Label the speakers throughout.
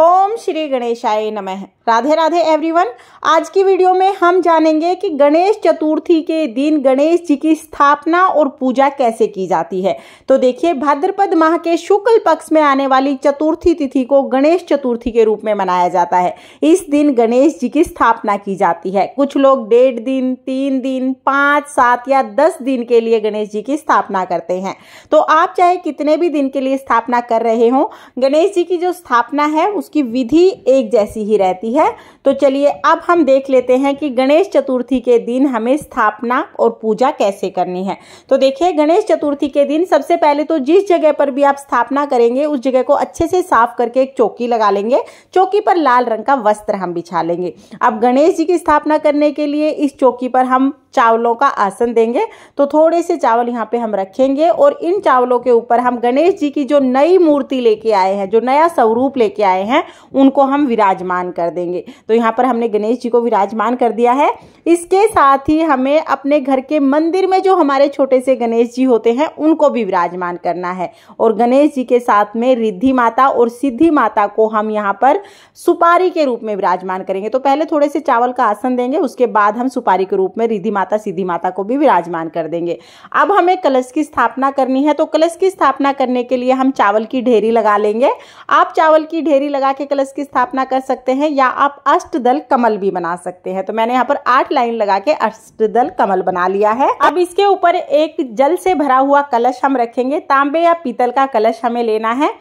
Speaker 1: ओम श्री गणेशाय नमः राधे राधे एवरीवन आज की वीडियो में हम जानेंगे कि गणेश चतुर्थी के दिन गणेश जी की स्थापना और पूजा कैसे की जाती है तो देखिए भाद्रपद माह के शुक्ल पक्ष में आने वाली चतुर्थी तिथि को गणेश चतुर्थी के रूप में मनाया जाता है इस दिन गणेश जी की स्थापना की जाती है कुछ लोग डेढ़ दिन तीन दिन पाँच सात या दस दिन के लिए गणेश जी की स्थापना करते हैं तो आप चाहे कितने भी दिन के लिए स्थापना कर रहे हो गणेश जी की जो स्थापना है उसकी विधि एक जैसी ही रहती है तो चलिए अब हम देख लेते हैं कि गणेश चतुर्थी के दिन हमें स्थापना और पूजा कैसे करनी है तो देखिए गणेश चतुर्थी के दिन सबसे पहले तो जिस जगह पर भी आप स्थापना करेंगे उस जगह को अच्छे से साफ करके एक चौकी लगा लेंगे चौकी पर लाल रंग का वस्त्र हम बिछा लेंगे अब गणेश जी की स्थापना करने के लिए इस चौकी पर हम चावलों का आसन देंगे तो थोड़े से चावल यहाँ पे हम रखेंगे और इन चावलों के ऊपर हम गणेश जी की जो नई मूर्ति लेके आए हैं जो नया स्वरूप लेके आए हैं उनको हम विराजमान कर देंगे तो यहाँ पर हमने गणेश जी को विराजमान कर दिया है इसके साथ ही हमें अपने घर के मंदिर में जो हमारे छोटे से गणेश जी होते हैं उनको भी विराजमान करना है और गणेश जी के साथ में रिद्धि माता और सिद्धि माता को हम यहाँ पर सुपारी के रूप में विराजमान करेंगे तो पहले थोड़े से चावल का आसन देंगे उसके बाद हम सुपारी के रूप में रिद्धि माता माता सिद्धि माता को भी विराजमान कर देंगे अब हमें कलश की स्थापना करनी है तो कलश की स्थापना करने के लिए हम चावल की ढेरी लगा लेंगे आप चावल की ढेरी लगा के कलश की स्थापना कर सकते हैं या आप अष्टदल कमल भी बना सकते हैं तो मैंने यहाँ पर आठ लाइन लगा के अष्टदल कमल बना लिया है अब इसके ऊपर एक जल से भरा हुआ कलश हम रखेंगे तांबे या पीतल का कलश हमें लेना है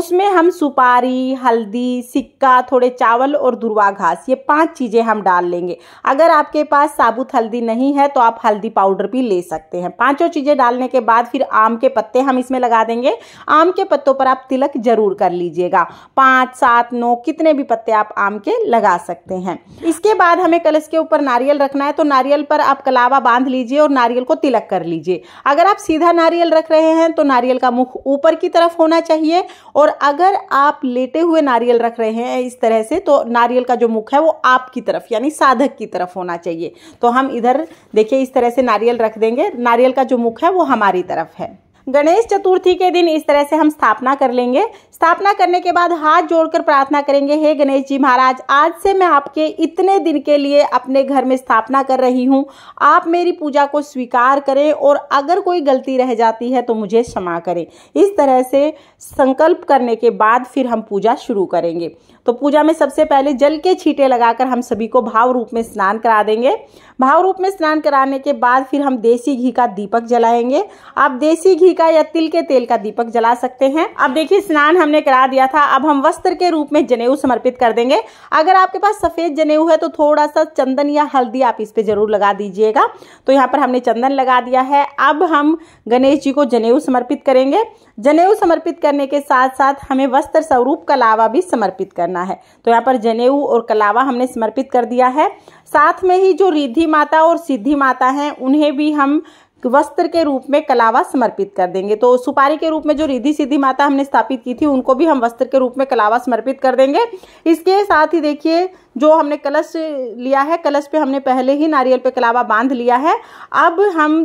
Speaker 1: उसमें हम सुपारी हल्दी सिक्का थोड़े चावल और दुर्वा घास ये पांच चीजें हम डाल लेंगे अगर आपके पास साबुत हल्दी नहीं नहीं है तो आप हल्दी पाउडर भी ले सकते हैं पांचों चीज़ें डालने के बाद फिर आम के पत्ते हम इसमें लगा देंगे आम के पत्तों पर आप तिलक जरूर कर लीजिएगा पाँच सात नौ कितने भी पत्ते आप आम के लगा सकते हैं इसके बाद हमें कलश के ऊपर नारियल रखना है तो नारियल पर आप कलावा बांध लीजिए और नारियल को तिलक कर लीजिए अगर आप सीधा नारियल रख रहे हैं तो नारियल का मुख ऊपर की तरफ होना चाहिए और अगर आप लेटे हुए नारियल रख रहे हैं इस तरह से तो नारियल का जो मुख है वो आपकी तरफ यानी साधक की तरफ होना चाहिए तो हम इधर देखिए इस तरह से नारियल रख देंगे नारियल का जो मुख है वो हमारी तरफ है गणेश चतुर्थी के दिन इस तरह से हम स्थापना कर लेंगे स्थापना करने के बाद हाथ जोड़कर प्रार्थना करेंगे हे गणेश जी महाराज आज से मैं आपके इतने दिन के लिए अपने घर में स्थापना कर रही हूँ आप मेरी पूजा को स्वीकार करें और अगर कोई गलती रह जाती है तो मुझे क्षमा करें इस तरह से संकल्प करने के बाद फिर हम पूजा शुरू करेंगे तो पूजा में सबसे पहले जल के छीटे लगाकर हम सभी को भाव रूप में स्नान करा देंगे भाव रूप में स्नान कराने के बाद फिर हम देसी घी का दीपक जलाएंगे आप देसी घी का या तिल के तेल का दीपक जला सकते हैं अब देखिए स्नान हमने करा दिया था अब हम वस्त्र के रूप में जनेऊ समर्पित कर देंगे अगर आपके पास सफेद जनेऊ है तो थोड़ा सा चंदन या हल्दी आप इस पे जरूर लगा दीजिएगा तो यहाँ पर हमने चंदन लगा दिया है अब हम गणेश जी को जनेऊ समर्पित करेंगे जनेऊ समर्पित करने के साथ साथ हमें वस्त्र स्वरूप कलावा भी समर्पित करना है तो यहाँ पर जनेऊ और कलावा हमने समर्पित कर दिया है साथ में ही जो रिद्धि माता और सिद्धि माता हैं उन्हें भी हम वस्त्र के रूप में कलावा समर्पित कर देंगे तो सुपारी के रूप में जो रिधि सिद्धि माता हमने स्थापित की थी उनको भी हम वस्त्र के रूप में कलावा समर्पित कर देंगे इसके साथ ही देखिए जो हमने कलश लिया है कलश पे हमने पहले ही नारियल पे कलावा बांध लिया है अब हम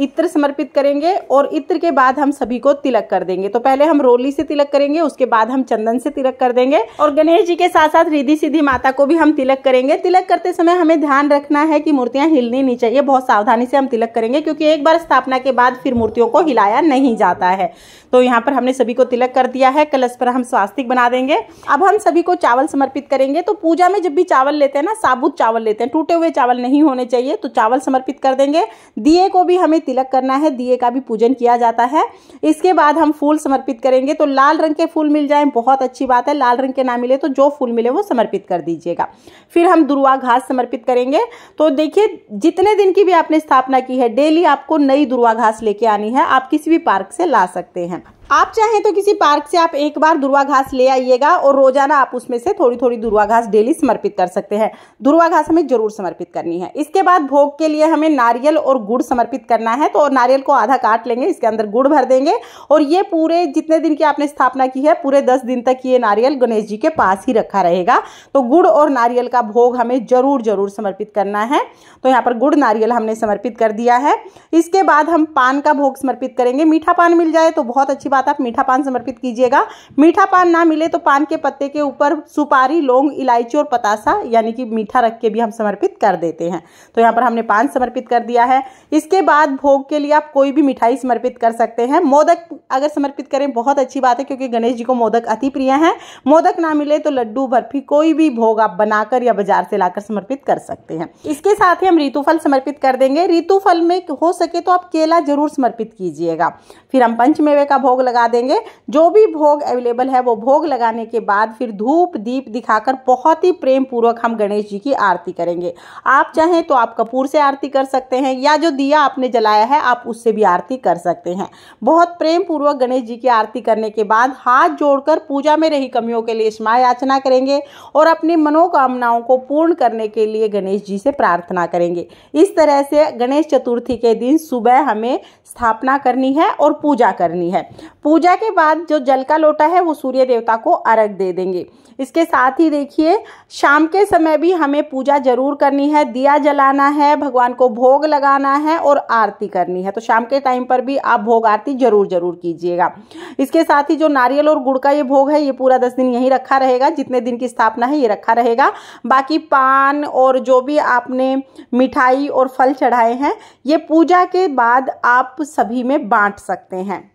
Speaker 1: इत्र समर्पित करेंगे और इत्र के बाद हम सभी को तिलक कर देंगे तो पहले हम रोली से तिलक करेंगे उसके बाद हम चंदन से तिलक कर देंगे और गणेश जी के साथ साथ रिधि सीधी माता को भी हम तिलक करेंगे तिलक करते समय हमें ध्यान रखना है कि मूर्तियां हिलनी नहीं चाहिए बहुत सावधानी से हम तिलक करेंगे क्योंकि एक बार स्थापना के बाद फिर मूर्तियों को हिलाया नहीं जाता है तो यहाँ पर हमने सभी को तिलक कर दिया है कलश पर हम स्वास्तिक बना देंगे अब हम सभी को चावल समर्पित करेंगे तो पूजा में जब भी चावल लेते हैं ना साबुत चावल लेते हैं टूटे हुए चावल नहीं होने चाहिए तो चावल समर्पित कर देंगे दिए को भी हमें तिलक करना है दिए का भी पूजन किया जाता है इसके बाद हम फूल समर्पित करेंगे तो लाल रंग के फूल मिल जाए बहुत अच्छी बात है लाल रंग के ना मिले तो जो फूल मिले वो समर्पित कर दीजिएगा फिर हम दुर्वा घास समर्पित करेंगे तो देखिए जितने दिन की भी आपने स्थापना की है डेली आपको नई दुर्वा घास लेके आनी है आप किसी भी पार्क से ला सकते हैं आप चाहें तो किसी पार्क से आप एक बार दुर्वा घास ले आइएगा और रोजाना आप उसमें से थोड़ी थोड़ी दुर्वा घास डेली समर्पित कर सकते हैं दुर्वा घास हमें जरूर समर्पित करनी है इसके बाद भोग के लिए हमें नारियल और गुड़ समर्पित करना है तो नारियल को आधा काट लेंगे इसके अंदर गुड़ भर देंगे और ये पूरे जितने दिन की आपने स्थापना की है पूरे दस दिन तक ये नारियल गणेश जी के पास ही रखा रहेगा तो गुड़ और नारियल का भोग हमें जरूर जरूर समर्पित करना है तो यहाँ पर गुड़ नारियल हमने समर्पित कर दिया है इसके बाद हम पान का भोग समर्पित करेंगे मीठा पान मिल जाए तो बहुत अच्छी बात बाद आप मीठा पान समर्पित कीजिएगा मीठा पान ना मिले तो पान के पत्ते के ऊपर सुपारी लौंग इलायची और पतासा यानी कि मीठा रख के भी हम समर्पित कर देते हैं तो यहाँ पर हमने पान समर्पित कर दिया है इसके बाद भोग के लिए आप कोई भी मिठाई समर्पित कर सकते हैं मोदक अगर समर्पित करें बहुत अच्छी बात है क्योंकि गणेश जी को मोदक अति प्रिय है मोदक ना मिले तो लड्डू बर्फी कोई भी भोग आप बनाकर या बाजार से लाकर समर्पित कर सकते हैं इसके साथ ही हम ऋतुफल समर्पित कर देंगे ऋतुफल में हो सके तो आप केला जरूर समर्पित कीजिएगा फिर हम पंचमेवे का भोग लगा देंगे जो भी भोग अवेलेबल है वो भोग लगाने के बाद फिर धूप दीप दिखाकर बहुत ही प्रेम पूर्वक हम गणेश जी की आरती करेंगे आप चाहें तो आप कपूर से आरती कर सकते हैं या जो दिया आपने जलाया है आप उससे भी आरती कर सकते हैं बहुत प्रेम पूर्वक गणेश जी की आरती करने के बाद हाथ जोड़कर पूजा में रही कमियों के लिए क्षमा याचना करेंगे और अपनी मनोकामनाओं को पूर्ण करने के लिए गणेश जी से प्रार्थना करेंगे इस तरह से गणेश चतुर्थी के दिन सुबह हमें स्थापना करनी है और पूजा करनी है पूजा के बाद जो जल का लोटा है वो सूर्य देवता को अर्घ दे देंगे इसके साथ ही देखिए शाम के समय भी हमें पूजा जरूर करनी है दिया जलाना है भगवान को भोग लगाना है और आरती करनी है तो शाम के टाइम पर भी आप भोग आरती जरूर जरूर कीजिएगा इसके साथ ही जो नारियल और गुड़ का ये भोग है ये पूरा दस दिन यहीं रखा रहेगा जितने दिन की स्थापना है ये रखा रहेगा बाकी पान और जो भी आपने मिठाई और फल चढ़ाए हैं ये पूजा के बाद आप सभी में बांट सकते हैं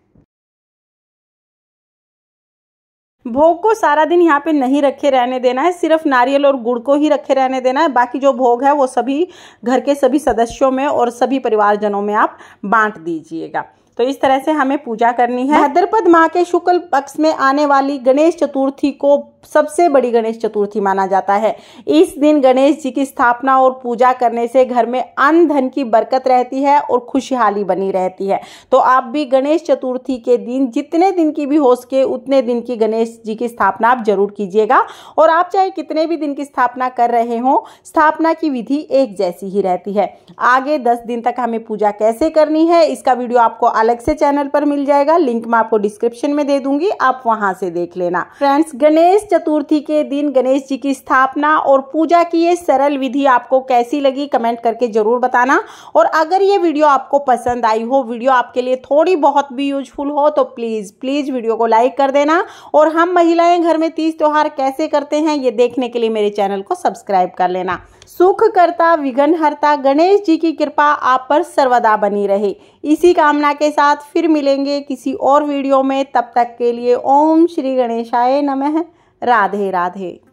Speaker 1: भोग को सारा दिन यहाँ पे नहीं रखे रहने देना है सिर्फ नारियल और गुड़ को ही रखे रहने देना है बाकी जो भोग है वो सभी घर के सभी सदस्यों में और सभी परिवारजनों में आप बांट दीजिएगा तो इस तरह से हमें पूजा करनी है भद्रपद माह के शुक्ल पक्ष में आने वाली गणेश चतुर्थी को सबसे बड़ी गणेश चतुर्थी माना जाता है इस दिन गणेश जी की स्थापना और पूजा करने से घर में अन्न धन की बरकत रहती है और खुशहाली बनी रहती है तो आप भी गणेश चतुर्थी के दिन जितने दिन की भी हो सके उतने दिन की गणेश जी की स्थापना आप जरूर कीजिएगा और आप चाहे कितने भी दिन की स्थापना कर रहे हो स्थापना की विधि एक जैसी ही रहती है आगे दस दिन तक हमें पूजा कैसे करनी है इसका वीडियो आपको अलग से चैनल पर मिल जाएगा लिंक मैं आपको डिस्क्रिप्शन में दे दूंगी आप वहां से देख लेना फ्रेंड्स गणेश चतुर्थी के दिन गणेश जी की स्थापना और पूजा की ये सरल विधि आपको कैसी लगी कमेंट करके जरूर बताना और अगर ये वीडियो आपको पसंद आई हो वीडियो आपके लिए थोड़ी बहुत भी यूजफुल हो तो प्लीज प्लीज वीडियो को लाइक कर देना और हम महिलाएं घर में तीज त्योहार कैसे करते हैं ये देखने के लिए मेरे चैनल को सब्सक्राइब कर लेना सुख करता विघन हरता गणेश जी की कृपा आप पर सर्वदा बनी रहे इसी कामना के साथ फिर मिलेंगे किसी और वीडियो में तब तक के लिए ओम श्री गणेशाय नमः राधे राधे